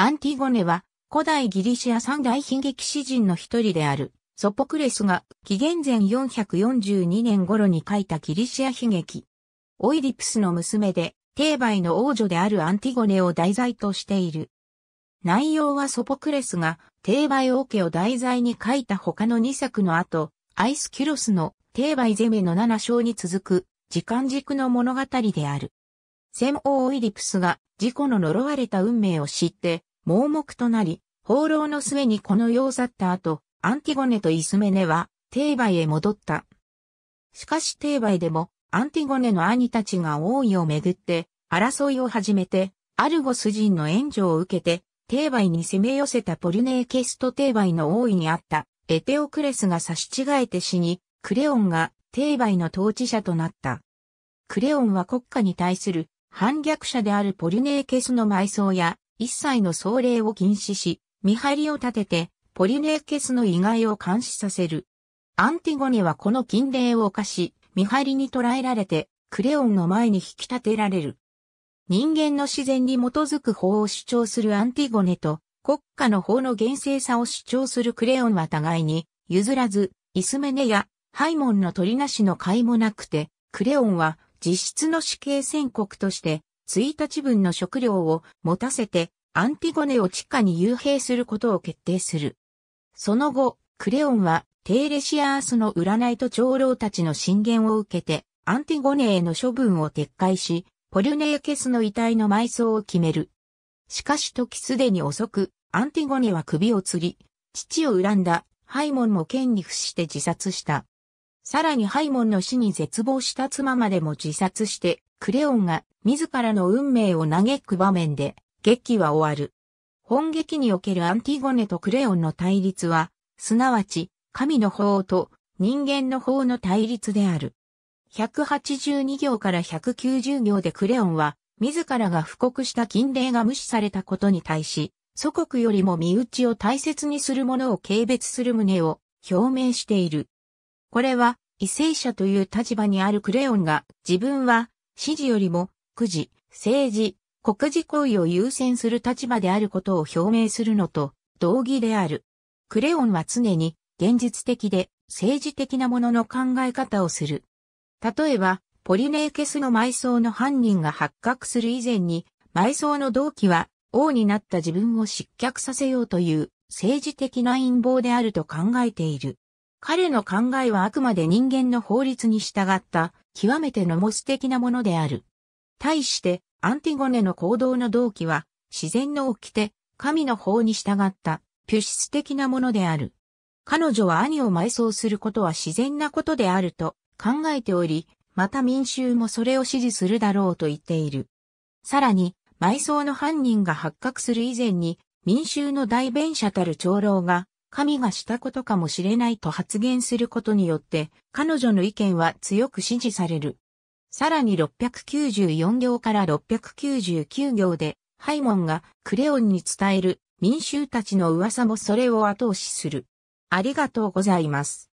アンティゴネは、古代ギリシア三大悲劇詩人の一人である、ソポクレスが、紀元前442年頃に書いたギリシア悲劇。オイディプスの娘で、テーバイの王女であるアンティゴネを題材としている。内容はソポクレスが、テーバイ王家を題材に書いた他の2作の後、アイスキュロスの、テーバイゼメの7章に続く、時間軸の物語である。戦王オイディプスが、事故の呪われた運命を知って、盲目となり、放浪の末にこの世を去った後、アンティゴネとイスメネは、テーバイへ戻った。しかしテーバイでも、アンティゴネの兄たちが王位をめぐって、争いを始めて、アルゴス人の援助を受けて、テーバイに攻め寄せたポリネーケストテーバイの王位にあった、エテオクレスが差し違えて死に、クレオンがテーバイの統治者となった。クレオンは国家に対する反逆者であるポリネーケスの埋葬や一切の奏礼を禁止し、見張りを立てて、ポリネーケスの遺骸を監視させる。アンティゴネはこの禁令を犯し、見張りに捕らえられて、クレオンの前に引き立てられる。人間の自然に基づく法を主張するアンティゴネと、国家の法の厳正さを主張するクレオンは互いに、譲らず、イスメネや、ハイモンの取りなしの甲斐もなくて、クレオンは実質の死刑宣告として1日分の食料を持たせてアンティゴネを地下に幽閉することを決定する。その後、クレオンはテーレシアースの占いと長老たちの進言を受けて、アンティゴネへの処分を撤回し、ポリュネーケスの遺体の埋葬を決める。しかし時すでに遅く、アンティゴネは首を吊り、父を恨んだハイモンも剣に伏して自殺した。さらにハイモンの死に絶望した妻までも自殺してクレオンが自らの運命を嘆く場面で、劇は終わる。本劇におけるアンティゴネとクレオンの対立は、すなわち、神の法と人間の法の対立である。182行から190行でクレオンは、自らが布告した禁令が無視されたことに対し、祖国よりも身内を大切にする者を軽蔑する旨を表明している。これは、異性者という立場にあるクレオンが自分は指示よりも、くじ、政治、国事行為を優先する立場であることを表明するのと、同義である。クレオンは常に、現実的で、政治的なものの考え方をする。例えば、ポリネーケスの埋葬の犯人が発覚する以前に、埋葬の動機は、王になった自分を失脚させようという政治的な陰謀であると考えている。彼の考えはあくまで人間の法律に従った極めてノモス的なものである。対して、アンティゴネの行動の動機は、自然の掟、神の法に従った、ピュシス的なものである。彼女は兄を埋葬することは自然なことであると考えており、また民衆もそれを支持するだろうと言っている。さらに、埋葬の犯人が発覚する以前に、民衆の代弁者たる長老が、神がしたことかもしれないと発言することによって、彼女の意見は強く支持される。さらに694行から699行で、ハイモンがクレオンに伝える民衆たちの噂もそれを後押しする。ありがとうございます。